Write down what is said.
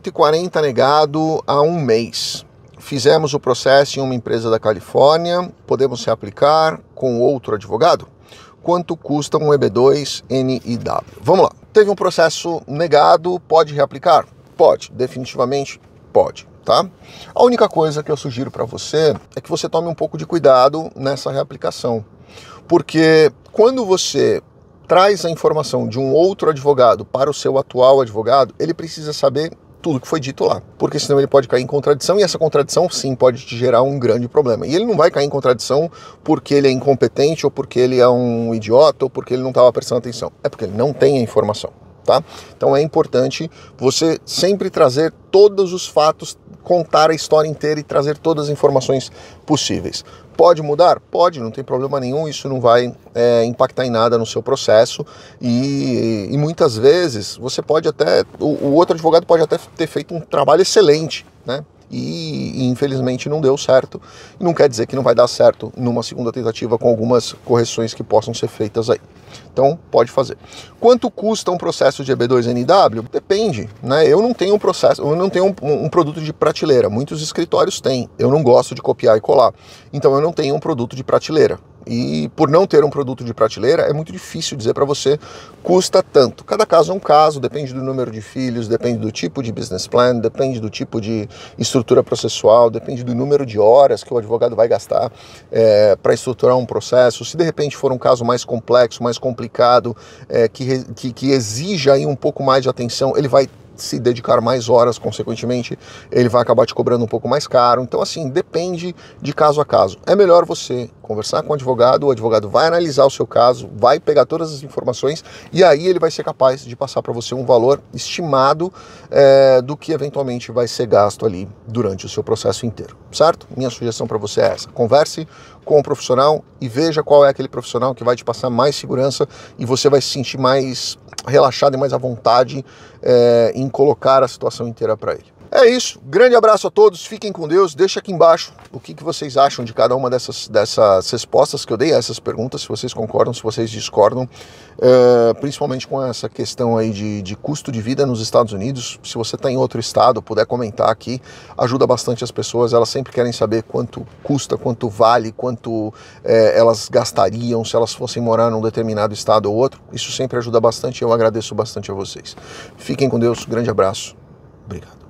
140 negado há um mês. Fizemos o processo em uma empresa da Califórnia, podemos reaplicar com outro advogado? Quanto custa um EB2 NIW? Vamos lá. Teve um processo negado, pode reaplicar? Pode, definitivamente pode, tá? A única coisa que eu sugiro para você é que você tome um pouco de cuidado nessa reaplicação. Porque quando você traz a informação de um outro advogado para o seu atual advogado, ele precisa saber tudo que foi dito lá, porque senão ele pode cair em contradição e essa contradição sim pode te gerar um grande problema. E ele não vai cair em contradição porque ele é incompetente ou porque ele é um idiota ou porque ele não estava prestando atenção, é porque ele não tem a informação. Tá? Então é importante você sempre trazer todos os fatos contar a história inteira e trazer todas as informações possíveis. Pode mudar? Pode, não tem problema nenhum, isso não vai é, impactar em nada no seu processo. E, e muitas vezes você pode até, o, o outro advogado pode até ter feito um trabalho excelente, né? e, e infelizmente não deu certo. Não quer dizer que não vai dar certo numa segunda tentativa com algumas correções que possam ser feitas aí. Então, pode fazer. Quanto custa um processo de EB2NW? Depende, né? Eu não tenho um processo, eu não tenho um, um, produto de prateleira. Muitos escritórios têm. Eu não gosto de copiar e colar. Então, eu não tenho um produto de prateleira. E por não ter um produto de prateleira, é muito difícil dizer para você custa tanto. Cada caso é um caso, depende do número de filhos, depende do tipo de business plan, depende do tipo de estrutura processual, depende do número de horas que o advogado vai gastar é, eh, para estruturar um processo. Se de repente for um caso mais complexo, mais complicado, é, que, que, que exija aí um pouco mais de atenção, ele vai se dedicar mais horas, consequentemente, ele vai acabar te cobrando um pouco mais caro. Então, assim, depende de caso a caso. É melhor você conversar com o advogado, o advogado vai analisar o seu caso, vai pegar todas as informações e aí ele vai ser capaz de passar para você um valor estimado é, do que eventualmente vai ser gasto ali durante o seu processo inteiro, certo? Minha sugestão para você é essa: converse com o profissional e veja qual é aquele profissional que vai te passar mais segurança e você vai se sentir mais relaxado e mais à vontade é, em colocar a situação inteira para ele. É isso. Grande abraço a todos. Fiquem com Deus. Deixa aqui embaixo o que, que vocês acham de cada uma dessas, dessas respostas que eu dei a essas perguntas. Se vocês concordam, se vocês discordam, é, principalmente com essa questão aí de, de custo de vida nos Estados Unidos. Se você está em outro estado, puder comentar aqui, ajuda bastante as pessoas. Elas sempre querem saber quanto custa, quanto vale, quanto é, elas gastariam se elas fossem morar num determinado estado ou outro. Isso sempre ajuda bastante. Eu agradeço bastante a vocês. Fiquem com Deus. Grande abraço. Obrigado.